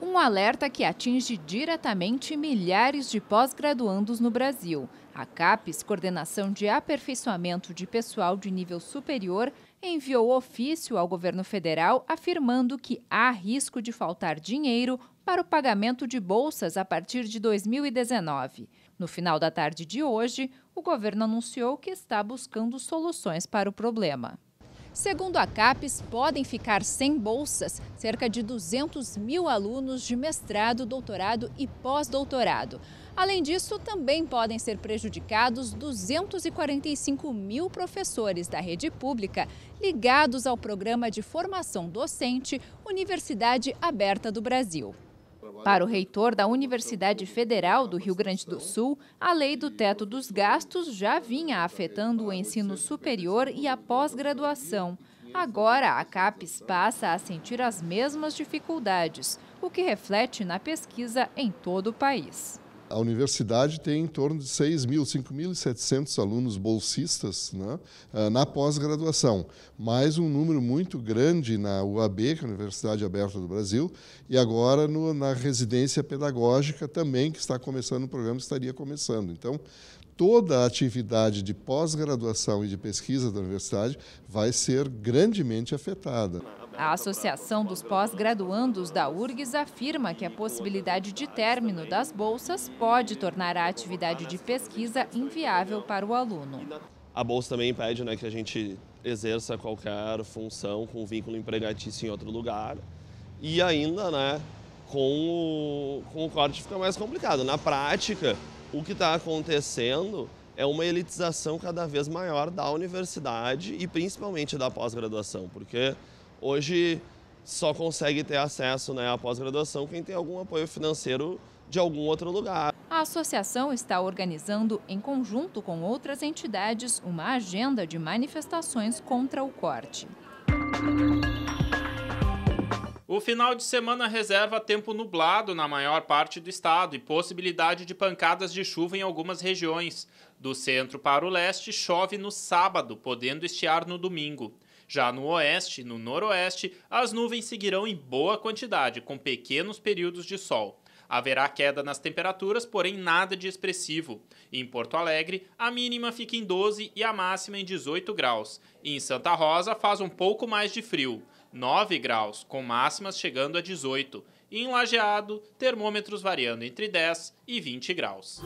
Um alerta que atinge diretamente milhares de pós-graduandos no Brasil. A CAPES, Coordenação de Aperfeiçoamento de Pessoal de Nível Superior, enviou ofício ao governo federal afirmando que há risco de faltar dinheiro para o pagamento de bolsas a partir de 2019. No final da tarde de hoje, o governo anunciou que está buscando soluções para o problema. Segundo a CAPES, podem ficar sem bolsas cerca de 200 mil alunos de mestrado, doutorado e pós-doutorado. Além disso, também podem ser prejudicados 245 mil professores da rede pública ligados ao Programa de Formação Docente Universidade Aberta do Brasil. Para o reitor da Universidade Federal do Rio Grande do Sul, a lei do teto dos gastos já vinha afetando o ensino superior e a pós-graduação. Agora, a CAPES passa a sentir as mesmas dificuldades, o que reflete na pesquisa em todo o país a universidade tem em torno de 6 mil, 5.700 alunos bolsistas né, ah, na pós-graduação, mais um número muito grande na UAB, que é a Universidade Aberta do Brasil, e agora no, na residência pedagógica também, que está começando o programa, estaria começando. Então, toda a atividade de pós-graduação e de pesquisa da universidade vai ser grandemente afetada. A Associação dos Pós-Graduandos da URGS afirma que a possibilidade de término das bolsas pode tornar a atividade de pesquisa inviável para o aluno. A bolsa também impede né, que a gente exerça qualquer função com vínculo empregatício em outro lugar. E ainda, né, com o, com o corte fica mais complicado. Na prática, o que está acontecendo é uma elitização cada vez maior da universidade e principalmente da pós-graduação, porque Hoje só consegue ter acesso né, à pós-graduação quem tem algum apoio financeiro de algum outro lugar. A associação está organizando, em conjunto com outras entidades, uma agenda de manifestações contra o corte. O final de semana reserva tempo nublado na maior parte do estado e possibilidade de pancadas de chuva em algumas regiões. Do centro para o leste, chove no sábado, podendo estiar no domingo. Já no oeste e no noroeste, as nuvens seguirão em boa quantidade, com pequenos períodos de sol. Haverá queda nas temperaturas, porém nada de expressivo. Em Porto Alegre, a mínima fica em 12 e a máxima em 18 graus. Em Santa Rosa, faz um pouco mais de frio, 9 graus, com máximas chegando a 18. E em Lajeado, termômetros variando entre 10 e 20 graus.